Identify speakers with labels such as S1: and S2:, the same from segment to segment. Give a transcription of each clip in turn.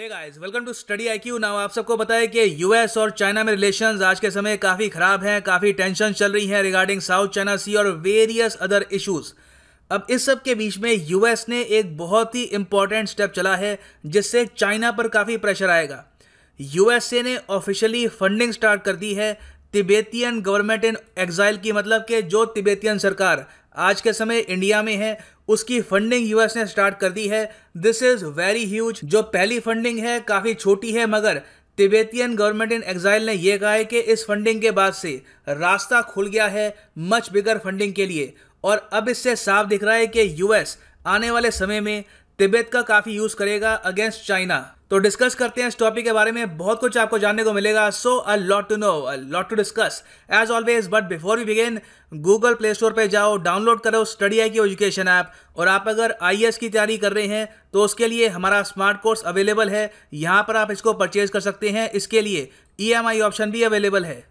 S1: Hey guys welcome to study I Q now आप सबको बताया कि यूएस और चाइना में रिलेशंस आज के समय काफ़ी ख़राब हैं काफ़ी टेंशन चल रही हैं रिगार्डिंग साउथ चाइना सी और वेरियस अदर इश्यूज़ अब इस सब के बीच में यूएस ने एक बहुत ही इंपॉर्टेंट स्टेप चला है जिससे चाइना पर काफ़ी प्रेशर आएगा यूएसए ने ऑफिशियली फंडिंग स्टार्ट कर दी है तिबेतियन गवर्नमेंट इन एग्जाइल की मतलब कि जो तिबेतियन सरकार आज के समय इंडिया में है उसकी फंडिंग यूएस ने स्टार्ट कर दी है दिस इज वेरी ह्यूज जो पहली फंडिंग है काफी छोटी है मगर तिबेतियन गवर्नमेंट इन एग्जाइल ने यह कहा है कि इस फंडिंग के बाद से रास्ता खुल गया है मच बिगर फंडिंग के लिए और अब इससे साफ दिख रहा है कि यूएस आने वाले समय में तिब्बत का काफ़ी यूज़ करेगा अगेंस्ट चाइना तो डिस्कस करते हैं इस टॉपिक के बारे में बहुत कुछ आपको जानने को मिलेगा so a lot to know a lot to discuss as always but before we begin Google Play Store पर जाओ डाउनलोड करो स्टडी आई की एजुकेशन ऐप और आप अगर आई e की तैयारी कर रहे हैं तो उसके लिए हमारा स्मार्ट कोर्स अवेलेबल है यहाँ पर आप इसको परचेज कर सकते हैं इसके लिए ई e ऑप्शन भी अवेलेबल है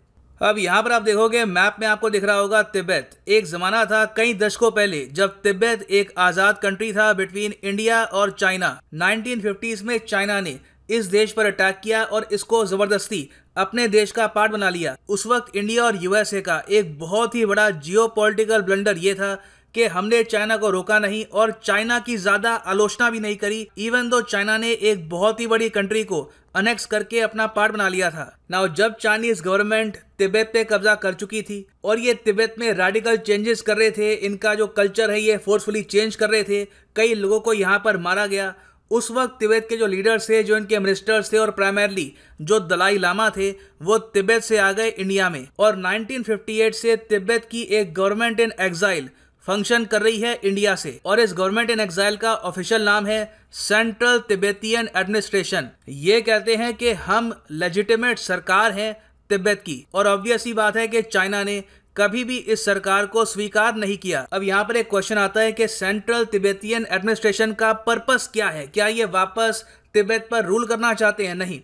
S1: अब यहाँ पर आप देखोगे मैप में आपको दिख रहा होगा तिब्बत एक ज़माना था कई दशकों पहले जब तिब्बत एक आज़ाद कंट्री था बिटवीन इंडिया और चाइना 1950s में चाइना ने इस देश पर अटैक किया और इसको ज़बरदस्ती अपने देश का पार्ट बना लिया उस वक्त इंडिया और यूएसए का एक बहुत ही बड़ा जियो ब्लंडर ये था कि हमने चाइना को रोका नहीं और चाइना की ज्यादा आलोचना भी नहीं करी इवन दो चाइना ने एक बहुत ही बड़ी कंट्री को अनेक्स करके अपना पार्ट बना लिया था ना जब चाइनीज गवर्नमेंट तिब्बत पे कब्जा कर चुकी थी और ये तिब्बत में रेडिकल चेंजेस कर रहे थे इनका जो कल्चर है ये फोर्सफुली चेंज कर रहे थे कई लोगों को यहाँ पर मारा गया उस वक्त तिब्बत के जो लीडर्स थे जो इनके मिनिस्टर्स थे और प्राइमरली जो दलाई लामा थे वो तिब्बत से आ गए इंडिया में और 1958 से तिब्बत की एक गवर्नमेंट इन एग्जाइल फंक्शन कर रही है इंडिया से और इस गवर्नमेंट इन एक्साइल का ऑफिशियल नाम है सेंट्रल तिब्बतियन एडमिनिस्ट्रेशन ये कहते हैं कि हम लेजिटिमेट सरकार हैं तिब्बत की और ऑब्वियस ही बात है कि चाइना ने कभी भी इस सरकार को स्वीकार नहीं किया अब यहाँ पर एक क्वेश्चन आता है कि सेंट्रल तिब्बतियन एडमिनिस्ट्रेशन का पर्पस क्या है क्या ये वापस तिब्बत पर रूल करना चाहते हैं नहीं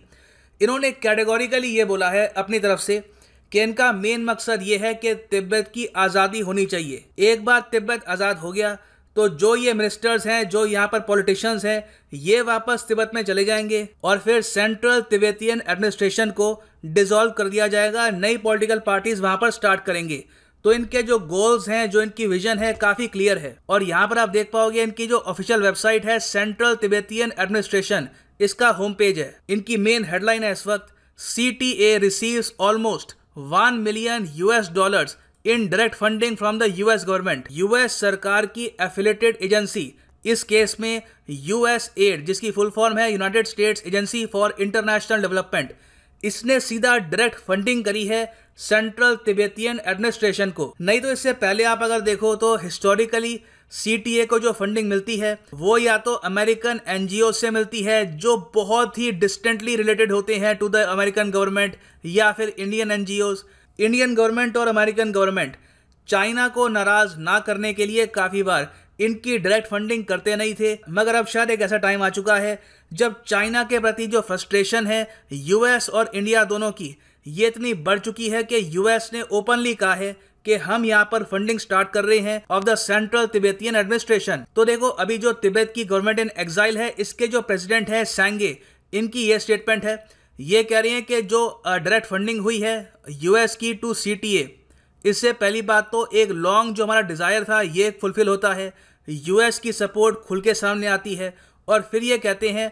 S1: इन्होंने कैटेगोरिकली ये बोला है अपनी तरफ से कि इनका मेन मकसद ये है कि तिब्बत की आज़ादी होनी चाहिए एक बार तिब्बत आज़ाद हो गया तो जो ये मिनिस्टर्स हैं जो यहाँ पर पॉलिटिशियंस हैं ये वापस तिब्बत में चले जाएंगे और फिर सेंट्रल तिब्बतियन एडमिनिस्ट्रेशन को डिसॉल्व कर दिया जाएगा नई पॉलिटिकल पार्टीज वहाँ पर स्टार्ट करेंगे तो इनके जो गोल्स हैं जो इनकी विजन है काफ़ी क्लियर है और यहाँ पर आप देख पाओगे इनकी जो ऑफिशियल वेबसाइट है सेंट्रल तिब्बतियन एडमिनिस्ट्रेशन इसका होम पेज है इनकी मेन हेडलाइन है इस वक्त C T A receive almost one million US dollars in direct funding from the US government US सरकार की एफिलेटेड एजेंसी इस केस में यूएस एड जिसकी फुल फॉर्म है United States Agency for International Development इसने सीधा डायरेक्ट फंडिंग करी है सेंट्रल तिबेतियन एडमिनिस्ट्रेशन को नहीं तो इससे पहले आप अगर देखो तो हिस्टोरिकली सी को जो फंडिंग मिलती है वो या तो अमेरिकन एन से मिलती है जो बहुत ही डिस्टेंटली रिलेटेड होते हैं टू द अमेरिकन गवर्नमेंट या फिर इंडियन एन इंडियन गवर्नमेंट और अमेरिकन गवर्नमेंट चाइना को नाराज ना करने के लिए काफ़ी बार इनकी डायरेक्ट फंडिंग करते नहीं थे मगर अब शायद एक ऐसा टाइम आ चुका है जब चाइना के प्रति जो फ्रस्ट्रेशन है यूएस और इंडिया दोनों की ये इतनी बढ़ चुकी है कि यूएस ने ओपनली कहा है कि हम यहाँ पर फंडिंग स्टार्ट कर रहे हैं of the central Tibetan administration तो देखो अभी जो तिब्बत की गवर्नमेंट इन एग्जाइल है इसके जो प्रेसिडेंट है सेंगे इनकी ये स्टेटमेंट है ये कह रही हैं कि जो डायरेक्ट फंडिंग हुई है यूएस की टू सी इससे पहली बात तो एक लॉन्ग जो हमारा डिज़ायर था ये फुलफिल होता है यूएस की सपोर्ट खुल के सामने आती है और फिर ये कहते हैं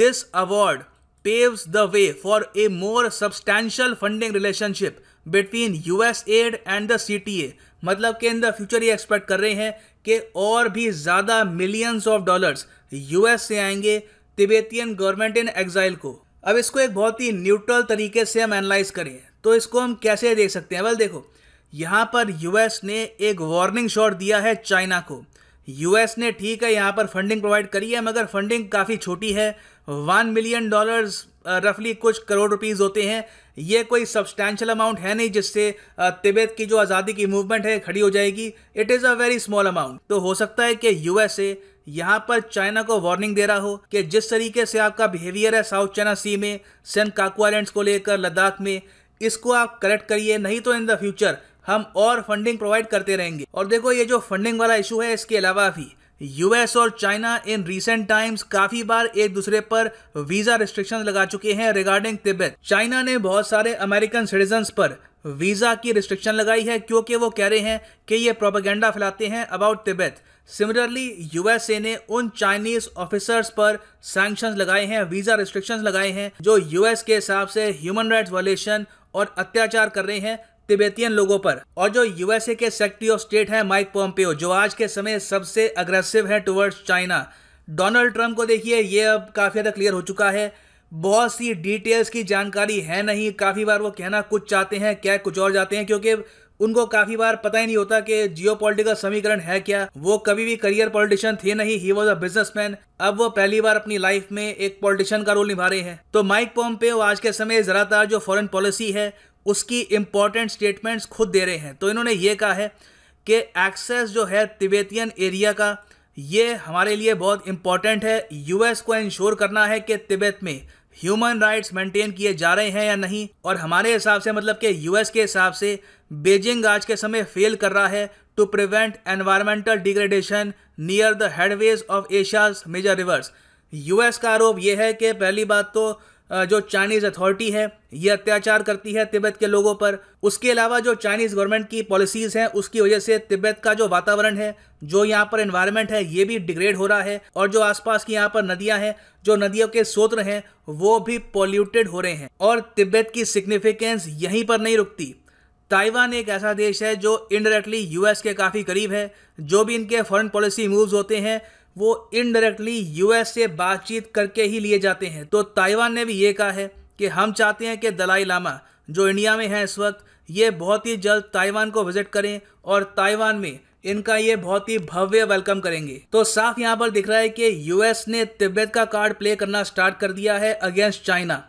S1: this award paves the way for a more substantial funding relationship between U S aid and the a मतलब कि इन द फ्यूचर ये एक्सपेक्ट कर रहे हैं कि और भी ज़्यादा मिलियंस ऑफ डॉलर्स एस से आएंगे तिबेतियन गवर्नमेंट इन एग्जाइल को अब इसको एक बहुत ही न्यूट्रल तरीके से हम एनालाइज करें तो इसको हम कैसे देख सकते हैं वेल देखो यहाँ पर यू एस ने एक वार्निंग शॉट दिया है चाइना को यू एस ने ठीक है यहाँ पर फंडिंग प्रोवाइड करी है मगर फंडिंग काफ़ी छोटी है वन मिलियन डॉलर्स रफली कुछ करोड़ रुपीज़ होते हैं ये कोई सब्सटैंशल अमाउंट है नहीं जिससे तिब्बत की जो आज़ादी की मूवमेंट है खड़ी हो जाएगी it is a very small amount तो हो सकता है कि यूएसए यहाँ पर चाइना को वार्निंग दे रहा हो कि जिस तरीके से आपका बिहेवियर है साउथ चाइना सी में सेंट काकू आइलैंड्स को लेकर लद्दाख में इसको आप करेक्ट करिए नहीं तो इन द फ्यूचर हम और फंडिंग प्रोवाइड करते रहेंगे और देखो ये जो फंडिंग वाला इशू है इसके अलावा भी यूएस और चाइना इन रिसेंट टाइम्स काफी बार एक दूसरे पर वीजा रिस्ट्रिक्शन लगा चुके हैं रिगार्डिंग तिब्बत चाइना ने बहुत सारे अमेरिकन सिटीजन पर वीजा की रिस्ट्रिक्शन लगाई है क्योंकि वो कह रहे हैं कि ये प्रोपागेंडा फैलाते हैं अबाउट तिब्बत सिमिलरली यूएसए ने उन चाइनीज ऑफिसर्स पर सैंक्शन लगाए हैं वीजा रिस्ट्रिक्शन लगाए हैं जो यूएस के हिसाब से ह्यूमन राइट्स वॉलेशन और अत्याचार कर रहे हैं तिब्बतियन लोगों पर और जो यूएसए के सेक्रेटरी ऑफ स्टेट हैं माइक पोम्पियो जो आज के समय सबसे अग्रेसिव है टुवर्ड्स चाइना डोनाल्ड ट्रंप को देखिए ये अब काफ़ी ज़्यादा क्लियर हो चुका है बहुत सी डिटेल्स की जानकारी है नहीं काफ़ी बार वो कहना कुछ चाहते हैं क्या कुछ और जाते हैं क्योंकि उनको काफ़ी बार पता ही नहीं होता कि जियो समीकरण है क्या वो कभी भी करियर पॉलिटिशियन थे नहीं ही वॉज अ बिजनेसमैन अब वो पहली बार अपनी लाइफ में एक पॉलिटिशियन का रोल निभा रहे हैं तो माइक पोम्पे आज के समय ज़्यादातर जो फॉरेन पॉलिसी है उसकी इम्पॉर्टेंट स्टेटमेंट्स खुद दे रहे हैं तो इन्होंने ये कहा है कि एक्सेस जो है तिबेतियन एरिया का ये हमारे लिए बहुत इम्पॉर्टेंट है यूएस को इंश्योर करना है कि तिब्बत में ह्यूमन राइट्स मेंटेन किए जा रहे हैं या नहीं और हमारे हिसाब से मतलब कि यूएस के हिसाब से बेजिंग आज के समय फेल कर रहा है to prevent environmental degradation near the headwaters of Asia's major rivers US का आरोप यह है कि पहली बात तो जो चाइनीज़ अथॉरिटी है ये अत्याचार करती है तिब्बत के लोगों पर उसके अलावा जो चाइनीज़ गवर्नमेंट की पॉलिसीज़ हैं उसकी वजह से तिब्बत का जो वातावरण है जो यहाँ पर इन्वायरमेंट है ये भी डिग्रेड हो रहा है और जो आसपास की यहाँ पर नदियाँ हैं जो नदियों के सोत्र हैं वो भी पॉल्यूटेड हो रहे हैं और तिब्बत की सिग्निफिकेंस यहीं पर नहीं रुकती ताइवान एक ऐसा देश है जो इनडायरेक्टली यूएस के काफ़ी करीब है जो भी इनके फॉरेन पॉलिसी मूव्स होते हैं वो इनडायरेक्टली यूएस से बातचीत करके ही लिए जाते हैं तो ताइवान ने भी ये कहा है कि हम चाहते हैं कि दलाई लामा जो इंडिया में हैं इस वक्त ये बहुत ही जल्द ताइवान को विजिट करें और ताइवान में इनका ये बहुत ही भव्य वेलकम करेंगे तो साफ यहाँ पर दिख रहा है कि यूएस ने तिब्बत का कार्ड प्ले करना स्टार्ट कर दिया है अगेंस्ट चाइना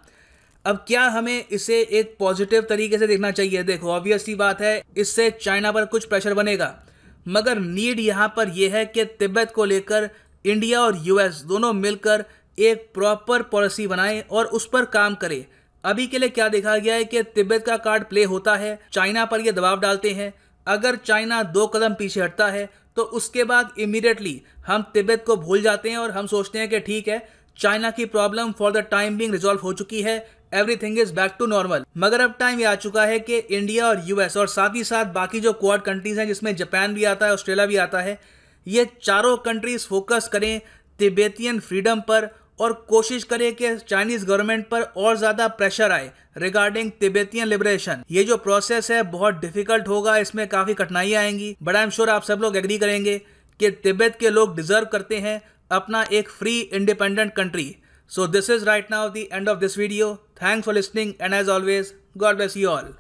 S1: अब क्या हमें इसे एक पॉजिटिव तरीके से देखना चाहिए देखो ऑब्वियसली बात है इससे चाइना पर कुछ प्रेशर बनेगा मगर नीड यहाँ पर यह है कि तिब्बत को लेकर इंडिया और यूएस दोनों मिलकर एक प्रॉपर पॉलिसी बनाएं और उस पर काम करें अभी के लिए क्या देखा गया है कि तिब्बत का कार्ड प्ले होता है चाइना पर यह दबाव डालते हैं अगर चाइना दो कदम पीछे हटता है तो उसके बाद इमीडिएटली हम तिब्बत को भूल जाते हैं और हम सोचते हैं कि ठीक है चाइना की problem for the time being resolve हो चुकी है everything is back to normal मगर अब टाइम ये आ चुका है कि इंडिया और यूएस और साथ ही साथ बाकी जो क्वाड कंट्रीज हैं जिसमें जापान भी आता है ऑस्ट्रेलिया भी आता है ये चारों कंट्रीज फोकस करें तिबेतियन फ्रीडम पर और कोशिश करें कि चाइनीज गवर्नमेंट पर और ज़्यादा प्रेशर आए रिगार्डिंग तिबेतियन लिबरेशन ये जो प्रोसेस है बहुत डिफिकल्ट होगा इसमें काफ़ी कठिनाइयाँ आएंगी बट आई एम श्योर आप सब लोग एग्री करेंगे कि तिब्बत के लोग डिजर्व करते हैं अपना ek free independent country. So this is right now the end of this video. Thanks for listening and as always, God bless you all.